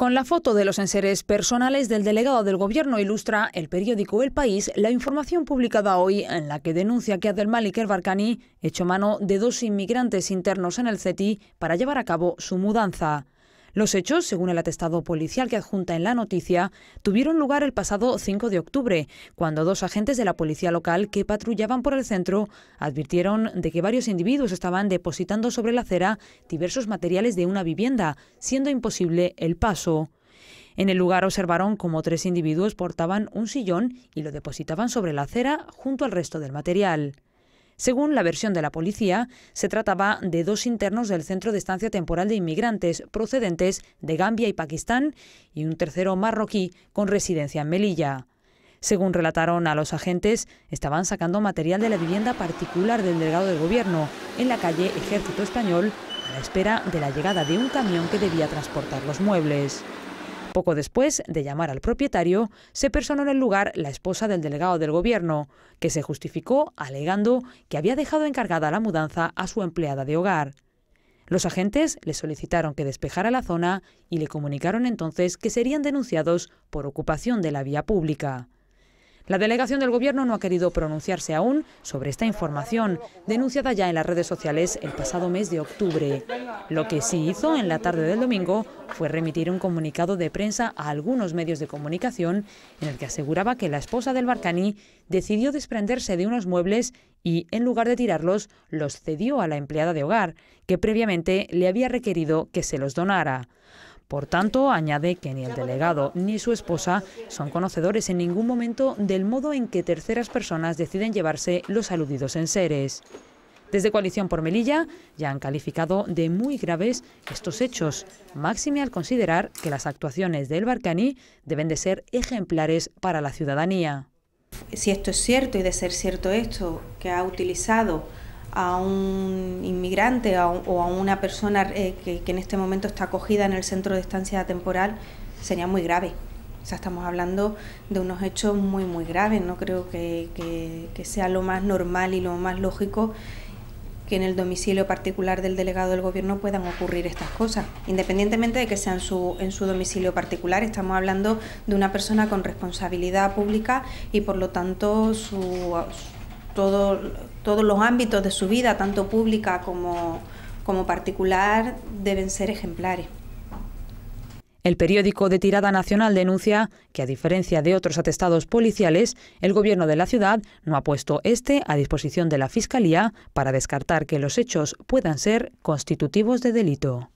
Con la foto de los enseres personales del delegado del Gobierno ilustra el periódico El País la información publicada hoy en la que denuncia que Abdelmalik El Erbarcani echó mano de dos inmigrantes internos en el CETI para llevar a cabo su mudanza. Los hechos, según el atestado policial que adjunta en la noticia, tuvieron lugar el pasado 5 de octubre, cuando dos agentes de la policía local que patrullaban por el centro advirtieron de que varios individuos estaban depositando sobre la acera diversos materiales de una vivienda, siendo imposible el paso. En el lugar observaron como tres individuos portaban un sillón y lo depositaban sobre la acera junto al resto del material. Según la versión de la policía, se trataba de dos internos del Centro de Estancia Temporal de Inmigrantes procedentes de Gambia y Pakistán y un tercero marroquí con residencia en Melilla. Según relataron a los agentes, estaban sacando material de la vivienda particular del delegado del gobierno en la calle Ejército Español a la espera de la llegada de un camión que debía transportar los muebles. Poco después de llamar al propietario, se personó en el lugar la esposa del delegado del gobierno, que se justificó alegando que había dejado encargada la mudanza a su empleada de hogar. Los agentes le solicitaron que despejara la zona y le comunicaron entonces que serían denunciados por ocupación de la vía pública. La delegación del Gobierno no ha querido pronunciarse aún sobre esta información, denunciada ya en las redes sociales el pasado mes de octubre. Lo que sí hizo en la tarde del domingo fue remitir un comunicado de prensa a algunos medios de comunicación en el que aseguraba que la esposa del barcaní decidió desprenderse de unos muebles y, en lugar de tirarlos, los cedió a la empleada de hogar, que previamente le había requerido que se los donara. Por tanto, añade que ni el delegado ni su esposa son conocedores en ningún momento del modo en que terceras personas deciden llevarse los aludidos seres. Desde Coalición por Melilla ya han calificado de muy graves estos hechos, máxime al considerar que las actuaciones del Barcaní deben de ser ejemplares para la ciudadanía. Si esto es cierto y de ser cierto esto, que ha utilizado a un inmigrante o a una persona eh, que, en este momento está acogida en el centro de estancia temporal sería muy grave. O sea, estamos hablando de unos hechos muy, muy graves. No creo que, sea lo más normal y lo más lógico que en el domicilio particular del delegado del gobierno puedan ocurrir estas cosas, independientemente de que sea en su, en su domicilio particular. Estamos hablando de una persona con responsabilidad pública y por lo tanto su, todos los ámbitos de su vida, tanto pública como, como particular, deben ser ejemplares. El periódico de tirada nacional denuncia que, a diferencia de otros atestados policiales, el gobierno de la ciudad no ha puesto este a disposición de la Fiscalía para descartar que los hechos puedan ser constitutivos de delito.